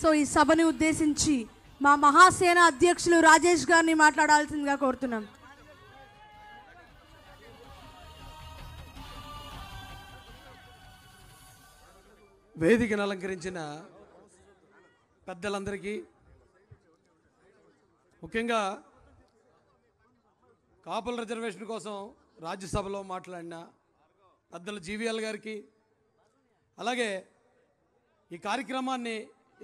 so ఈ సభని ఉద్దేశించి మా మహాసేన అధ్యక్షులు రాజేష్ గారిని మాట్లాడాల్సిందిగా కోరుతున్నాం వేదికను అలంకరించిన పెద్దలందరికీ ముఖ్యంగా కాపుల రిజర్వేషన్ కోసం రాజ్యసభలో మాట్లాడిన పెద్దల జీవీఎల్ గారికి అలాగే ఈ కార్యక్రమాన్ని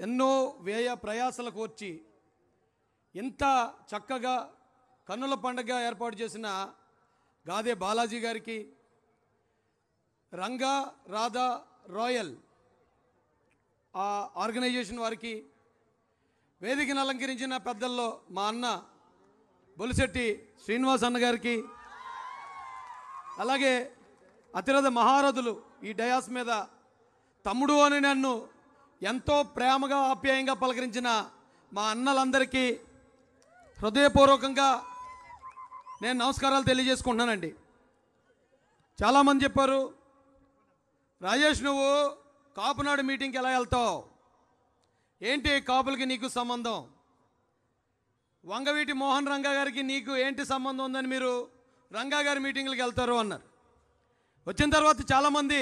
ఎన్నో వ్యయ ప్రయాసల కోర్చి ఇంత చక్కగా కన్నుల పండుగ ఏర్పాటు చేసిన గాదే బాలాజీ గారికి రంగా రాధా రాయల్ ఆ ఆర్గనైజేషన్ వారికి వేదికను అలంకరించిన పెద్దల్లో మా అన్న బొలిశెట్టి శ్రీనివాస్ అన్న గారికి అలాగే అతిరథ మహారథులు ఈ డయాస్ మీద తమ్ముడు అని నన్ను ఎంతో ప్రేమగా ఆప్యాయంగా పలకరించిన మా అన్నలందరికీ హృదయపూర్వకంగా నేను నమస్కారాలు తెలియజేసుకుంటున్నానండి చాలామంది చెప్పారు రాజేష్ నువ్వు కాపునాడు మీటింగ్కి ఎలా వెళ్తావు ఏంటి కాపులకి నీకు సంబంధం వంగవీటి మోహన్ రంగా గారికి నీకు ఏంటి సంబంధం ఉందని మీరు రంగా గారి మీటింగ్లకు వెళ్తారు అన్నారు వచ్చిన తర్వాత చాలామంది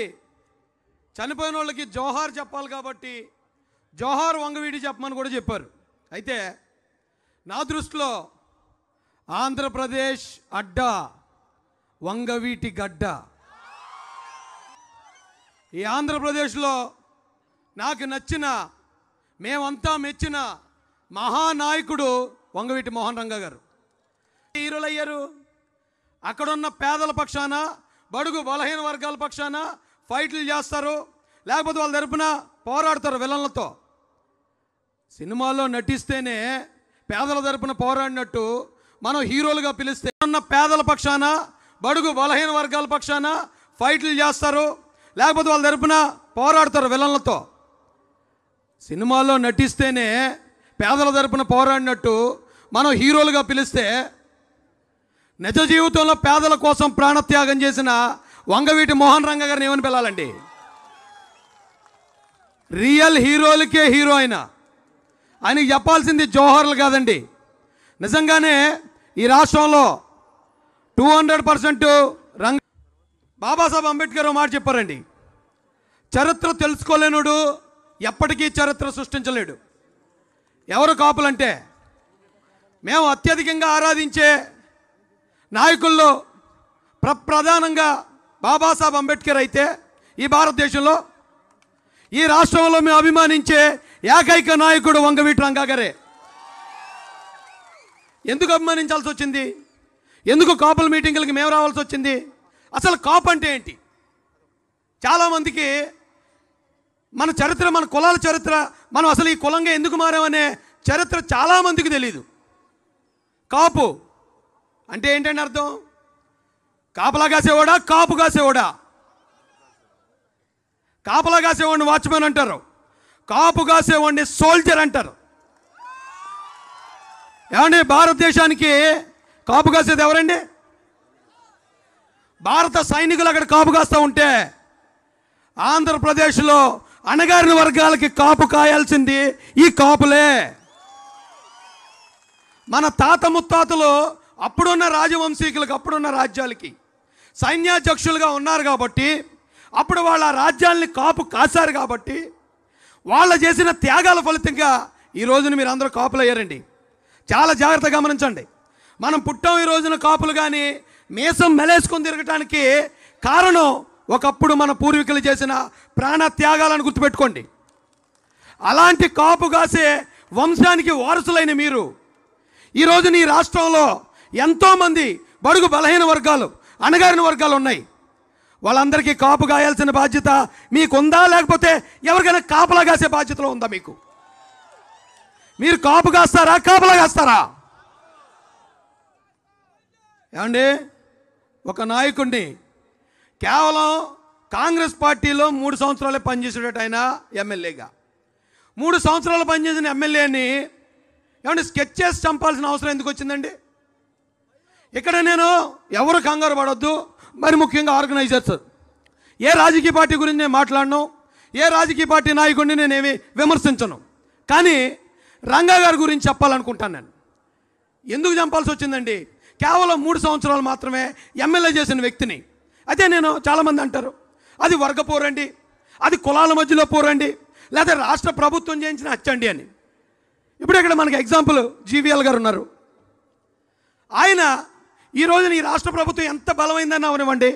చనిపోయిన వాళ్ళకి జోహార్ చెప్పాలి కాబట్టి జోహార్ వంగవీడి చెప్పమని కూడా చెప్పారు అయితే నా దృష్టిలో ఆంధ్రప్రదేశ్ అడ్డ వంగవీటి గడ్డ ఈ ఆంధ్రప్రదేశ్లో నాకు నచ్చిన మేమంతా మెచ్చిన మహానాయకుడు వంగవీటి మోహన్ రంగ గారు హీరోలు అయ్యారు అక్కడున్న పేదల పక్షాన బడుగు బలహీన వర్గాల పక్షాన ఫైట్లు చేస్తారు లేకపోతే వాళ్ళ తరపున పోరాడతారు విలన్లతో సినిమాల్లో నటిస్తేనే పేదల తరపున పోరాడినట్టు మనం హీరోలుగా పిలిస్తే ఉన్న పేదల పక్షాన బడుగు బలహీన వర్గాల పక్షాన ఫైట్లు చేస్తారు లేకపోతే వాళ్ళ తరపున పోరాడతారు విలన్లతో సినిమాల్లో నటిస్తేనే పేదల తరపున పోరాడినట్టు మనం హీరోలుగా పిలిస్తే నిజ జీవితంలో పేదల కోసం ప్రాణత్యాగం చేసిన వంగవీటి మోహన్ రంగ గారిని ఏమని పిల్లాలండి రియల్ హీరోలకే హీరో ఆయన ఆయనకి చెప్పాల్సింది జోహర్లు కాదండి నిజంగానే ఈ రాష్ట్రంలో టూ హండ్రెడ్ పర్సెంట్ రంగ బాబాసాహెబ్ అంబేద్కర్ మాట చెప్పారండి చరిత్ర తెలుసుకోలేనుడు ఎప్పటికీ చరిత్ర సృష్టించలేడు ఎవరు కాపులంటే మేము అత్యధికంగా ఆరాధించే నాయకుల్లో ప్ర ప్రధానంగా బాబాసాహెబ్ అంబేద్కర్ అయితే ఈ భారతదేశంలో ఈ రాష్ట్రంలో మేము అభిమానించే ఏకైక నాయకుడు వంగవీటి రంగాగారే ఎందుకు అభిమానించాల్సి వచ్చింది ఎందుకు కాపుల మీటింగులకి మేము రావాల్సి వచ్చింది అసలు కాపు అంటే ఏంటి చాలామందికి మన చరిత్ర మన కులాల చరిత్ర మనం అసలు ఈ కులంగా ఎందుకు మారామనే చరిత్ర చాలామందికి తెలీదు కాపు అంటే ఏంటంటే అర్థం కాపలా కాసేవాడా కాపు కాసేవాడా కాపలా కాసేవాడిని వాచ్మెన్ అంటారు కాపు కాసేవాడిని సోల్జర్ అంటారు ఏమండి భారతదేశానికి కాపు కాసేది ఎవరండి భారత సైనికులు అక్కడ కాపు కాస్తూ ఉంటే ఆంధ్రప్రదేశ్లో అణగారిన వర్గాలకి కాపు కాయాల్సింది ఈ కాపులే మన తాత ముత్తాతలు అప్పుడున్న రాజవంశీకులకు అప్పుడున్న రాజ్యాలకి సైన్యాధ్యక్షులుగా ఉన్నారు కాబట్టి అప్పుడు వాళ్ళ రాజ్యాల్ని కాపు కాశారు కాబట్టి వాళ్ళ చేసిన త్యాగాల ఫలితంగా ఈ రోజున మీరు అందరూ కాపులయ్యారండి చాలా జాగ్రత్తగా గమనించండి మనం పుట్టాం ఈ రోజున కాపులు కానీ మీసం మెలేసుకొని తిరగటానికి కారణం ఒకప్పుడు మన పూర్వీకులు చేసిన ప్రాణ త్యాగాలను గుర్తుపెట్టుకోండి అలాంటి కాపు కాసే వంశానికి వారసులైన మీరు ఈరోజు నీ రాష్ట్రంలో ఎంతోమంది బడుగు బలహీన వర్గాలు అణగారిన వర్గాలు ఉన్నాయి వాళ్ళందరికీ కాపు కాయాల్సిన బాధ్యత మీకుందా లేకపోతే ఎవరికైనా కాపలా కాసే బాధ్యతలో ఉందా మీకు మీరు కాపు కాస్తారా కాపలా కాస్తారా ఏమండి ఒక నాయకుడిని కేవలం కాంగ్రెస్ పార్టీలో మూడు సంవత్సరాలే పనిచేసేటట్టు ఆయన ఎమ్మెల్యేగా మూడు సంవత్సరాలు పనిచేసిన ఎమ్మెల్యేని ఏమంటే స్కెచ్ చేసి చంపాల్సిన అవసరం ఎందుకు వచ్చిందండి ఇక్కడ నేను ఎవరు కంగారు పడొద్దు మరి ముఖ్యంగా ఆర్గనైజర్స్ ఏ రాజకీయ పార్టీ గురించి నేను మాట్లాడను ఏ రాజకీయ పార్టీ నాయకుడిని నేనేమి విమర్శించను కానీ రంగా గారి గురించి చెప్పాలనుకుంటాను నేను ఎందుకు చంపాల్సి వచ్చిందండి కేవలం మూడు సంవత్సరాలు మాత్రమే ఎమ్మెల్యే చేసిన వ్యక్తిని అదే నేను చాలామంది అంటారు అది వర్గ పోరండి అది కులాల మధ్యలో పోరండి లేదా రాష్ట్ర ప్రభుత్వం చేయించిన అచ్చండి అని ఇప్పుడు ఇక్కడ మనకి ఎగ్జాంపుల్ జీవీఎల్ గారు ఉన్నారు ఆయన ఈ రోజున ఈ రాష్ట్ర ప్రభుత్వం ఎంత బలమైందని అవనివ్వండి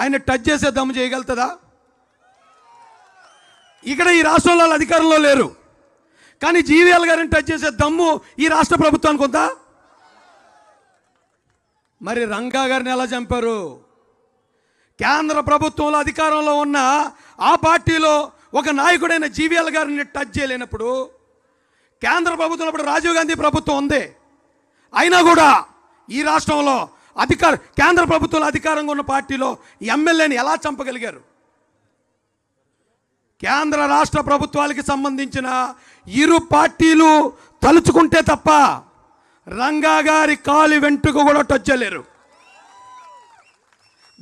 ఆయన టచ్ చేసే దమ్ము చేయగలుగుతుందా ఇక్కడ ఈ రాష్ట్రంలో అధికారంలో లేరు కానీ జీవీఎల్ గారిని టచ్ చేసే దమ్ము ఈ రాష్ట్ర ప్రభుత్వానికి ఉందా మరి రంగా గారిని ఎలా చంపారు కేంద్ర ప్రభుత్వంలో అధికారంలో ఉన్న ఆ పార్టీలో ఒక నాయకుడైన జీవీఎల్ గారిని టచ్ చేయలేనప్పుడు కేంద్ర ప్రభుత్వం అప్పుడు రాజీవ్ గాంధీ ప్రభుత్వం ఉంది అయినా కూడా ఈ రాష్ట్రంలో అధికార కేంద్ర ప్రభుత్వంలో అధికారంగా ఉన్న పార్టీలో ఎమ్మెల్యేని ఎలా చంపగలిగారు కేంద్ర రాష్ట్ర ప్రభుత్వాలకి సంబంధించిన ఇరు పార్టీలు తలుచుకుంటే తప్ప రంగా గారి కాలు వెంటుకు కూడా టొచ్చలేరు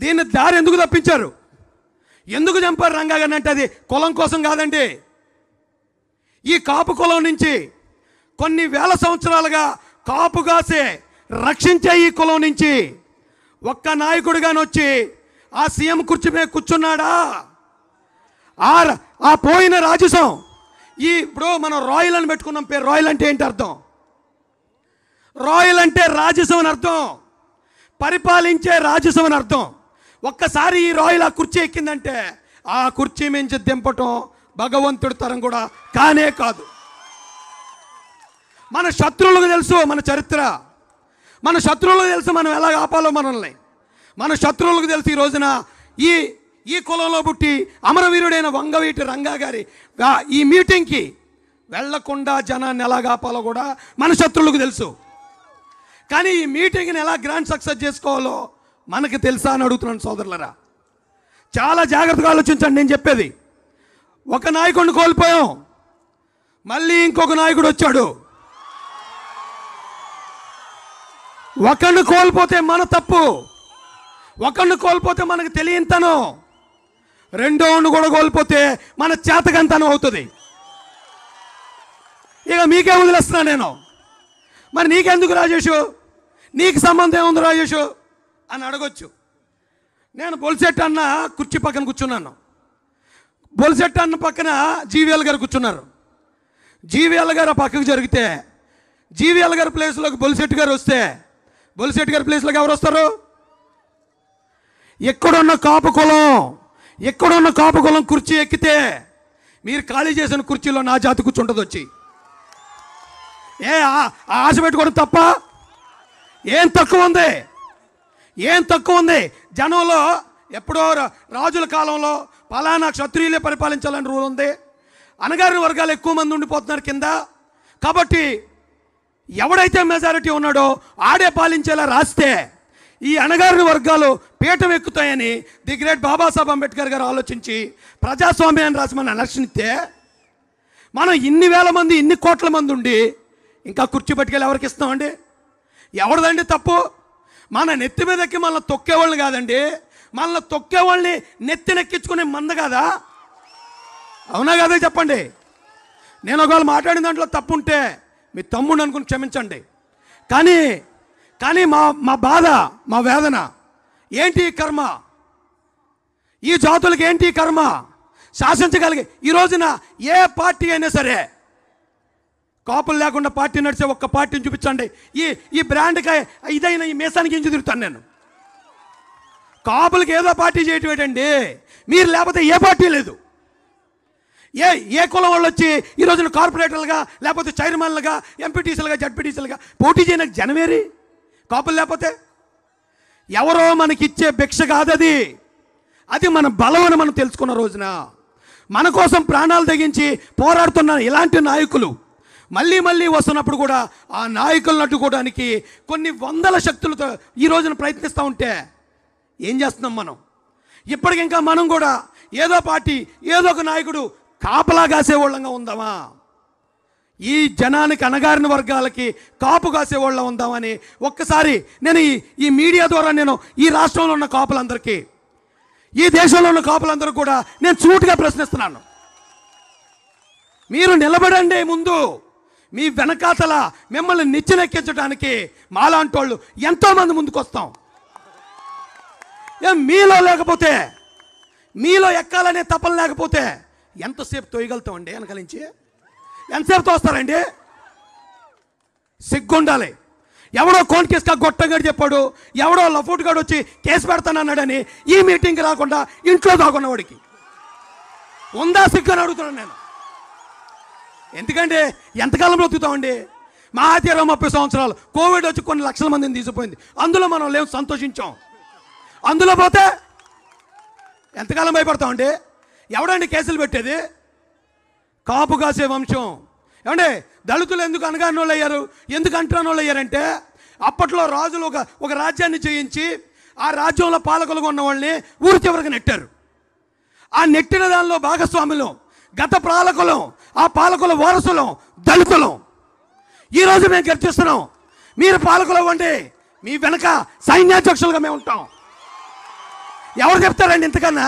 దీన్ని దారి ఎందుకు తప్పించారు ఎందుకు చంపారు రంగా గారిని అంటే అది కులం కోసం కాదండి ఈ కాపు కులం నుంచి కొన్ని వేల సంవత్సరాలుగా కాపు కాసే రక్షించే ఈ కులం నుంచి ఒక్క వచ్చి ఆ సీఎం కుర్చీ మీద కూర్చున్నాడా ఆ ఆ పోయిన రాజసం ఈ ఇప్పుడు మనం రాయల్ అని పెట్టుకున్నాం పేరు రాయల్ అంటే ఏంటి అర్థం రాయల్ అంటే రాజసం అని అర్థం పరిపాలించే రాజసం అని అర్థం ఒక్కసారి ఈ రాయల్ ఆ కుర్చీ ఎక్కిందంటే ఆ కుర్చీ మించి దింపటం భగవంతుడి తరం కూడా కానే కాదు మన శత్రువులకు తెలుసు మన చరిత్ర మన శత్రువులకు తెలుసు మనం ఎలా కాపాలో మనల్ని మన శత్రువులకు తెలుసు ఈ రోజున ఈ ఈ కులంలో పుట్టి అమరవీరుడైన వంగవీటి రంగా గారి ఈ మీటింగ్కి వెళ్లకుండా జనాన్ని ఎలా కాపాలో కూడా మన శత్రువులకు తెలుసు కానీ ఈ మీటింగ్ని ఎలా గ్రాండ్ సక్సెస్ చేసుకోవాలో మనకు తెలుసా అని అడుగుతున్నాను సోదరులరా చాలా జాగ్రత్తగా ఆలోచించండి నేను చెప్పేది ఒక నాయకుడిని కోల్పోయాం మళ్ళీ ఇంకొక నాయకుడు వచ్చాడు ఒకళ్ళు కోల్పోతే మన తప్పు ఒకళ్ళు కోల్పోతే మనకు తెలియంతను రెండోని కూడా కోల్పోతే మన చేతకంతనం అవుతుంది ఇక మీకే వదిలేస్తున్నా నేను మరి నీకెందుకు రాజేషు నీకు సంబంధం ఏముంది రాజేషు అని అడగొచ్చు నేను బొలిసెట్ అన్న కుర్చీ పక్కన కూర్చున్నాను బొలిసెట్ అన్న పక్కన జీవీఎల్ గారు కూర్చున్నారు జీవీఎల్ గారు ఆ పక్కకు జరిగితే జీవీఎల్ గారి ప్లేస్లోకి బొలిసెట్ గారు వస్తే బొలిశెట్టి గారి ప్లేస్లోకి ఎవరు వస్తారు ఎక్కడున్న కాపు కులం ఎక్కడున్న కాపు కులం కుర్చీ ఎక్కితే మీరు ఖాళీ చేసిన కుర్చీలో నా జాతి కూర్చుంటుంది వచ్చి ఏ ఆశ పెట్టుకోవడం తప్ప ఏం తక్కువ ఉంది ఏం తక్కువ ఉంది జనంలో ఎప్పుడో రాజుల కాలంలో పలానా క్షత్రియులే పరిపాలించాలని రూల్ ఉంది అనగారిన వర్గాలు ఎక్కువ మంది ఉండిపోతున్నారు కింద కాబట్టి ఎవడైతే మెజారిటీ ఉన్నాడో ఆడే పాలించేలా రాస్తే ఈ అణగారిన వర్గాలు పీఠం ఎక్కుతాయని ది గ్రేట్ బాబాసాహెబ్ అంబేద్కర్ గారు ఆలోచించి ప్రజాస్వామ్యాన్ని రాసి మనం ఎలక్షన్ ఇస్తే మనం ఇన్ని వేల మంది ఇన్ని కోట్ల మంది ఉండి ఇంకా కుర్చీ పట్టుకెళ్ళి ఎవరికి ఇస్తామండి ఎవరిదండి తప్పు మన నెత్తి మీదకి మనల్ని తొక్కేవాళ్ళని కాదండి మనల్ని తొక్కేవాళ్ళని నెత్తినెక్కించుకునే మంద కాదా అవునా కదా చెప్పండి నేను ఒకవేళ మాట్లాడిన దాంట్లో తప్పుంటే మీ తమ్ముడు అనుకుని క్షమించండి కానీ కానీ మా మా బాధ మా వేదన ఏంటి కర్మ ఈ జాతులకు ఏంటి కర్మ శాసించగలిగే ఈ రోజున ఏ పార్టీ అయినా సరే కాపులు లేకుండా పార్టీ నడిచే ఒక్క పార్టీని చూపించండి ఈ ఈ బ్రాండ్కి ఇదైనా ఈ మేసానికి ఇంచు తిరుగుతాను నేను కాపులకి ఏదో పార్టీ చేయటం ఏంటండి మీరు లేకపోతే ఏ పార్టీ లేదు ఏ ఏ కులం వాళ్ళు వచ్చి ఈ రోజున కార్పొరేటర్లుగా లేకపోతే చైర్మన్లుగా ఎంపీటీసీలుగా జడ్పీటీసీలుగా పోటీ చేయని జనమేరి కాపులు లేకపోతే ఎవరో మనకిచ్చే భిక్ష కాదది అది మన బలం అని మనం తెలుసుకున్న రోజున మన కోసం ప్రాణాలు తెగించి పోరాడుతున్న ఇలాంటి నాయకులు మళ్ళీ మళ్ళీ వస్తున్నప్పుడు కూడా ఆ నాయకులను అడ్డుకోవడానికి కొన్ని వందల శక్తులతో ఈ రోజున ప్రయత్నిస్తూ ఉంటే ఏం చేస్తున్నాం మనం ఇప్పటికింకా మనం కూడా ఏదో పార్టీ ఏదో ఒక నాయకుడు కాపలా కాసేవాళ్ళంగా ఉందామా ఈ జనానికి అనగారిన వర్గాలకి కాపు కాసేవాళ్ళ ఉందామని ఒక్కసారి నేను ఈ మీడియా ద్వారా నేను ఈ రాష్ట్రంలో ఉన్న కాపులందరికీ ఈ దేశంలో ఉన్న కాపులందరూ కూడా నేను చూటుగా ప్రశ్నిస్తున్నాను మీరు నిలబడండి ముందు మీ వెనకాతల మిమ్మల్ని నిచ్చినెక్కించడానికి మాలాంటి వాళ్ళు ఎంతోమంది ముందుకు వస్తాం మీలో లేకపోతే మీలో ఎక్కాలనే తపన లేకపోతే ఎంతసేపు అండి వెనకాల నుంచి ఎంతసేపు తోస్తారండి సిగ్గుండాలి ఎవడో కోన్ కేసుగా గొట్టగాడు చెప్పాడు ఎవడో లఫూట్గాడు వచ్చి కేసు పెడతాను అన్నాడని ఈ మీటింగ్కి రాకుండా ఇంట్లో దాకున్న వాడికి ఉందా సిగ్గు అని అడుగుతున్నాను నేను ఎందుకంటే ఎంతకాలం బ్రతుకుతామండి మా తీరం ముప్పై సంవత్సరాలు కోవిడ్ వచ్చి కొన్ని లక్షల మందిని తీసిపోయింది అందులో మనం లేవు సంతోషించాం అందులో పోతే ఎంతకాలం భయపడతామండి ఎవడండి కేసులు పెట్టేది కాపు కాసే వంశం ఏమంటే దళితులు ఎందుకు అనగాని వాళ్ళు అయ్యారు ఎందుకు అంటున్న వాళ్ళు అయ్యారంటే అప్పట్లో రాజులు ఒక ఒక రాజ్యాన్ని చేయించి ఆ రాజ్యంలో పాలకులుగా ఉన్న వాళ్ళని ఊరి చివరికి నెట్టారు ఆ నెట్టిన దానిలో భాగస్వాములు గత పాలకులు ఆ పాలకుల వారసులు దళితులం ఈరోజు మేము గర్చిస్తున్నాం మీరు పాలకులు అవ్వండి మీ వెనక సైన్యాధ్యక్షులుగా మేము ఉంటాం ఎవరు చెప్తారండి ఇంతకన్నా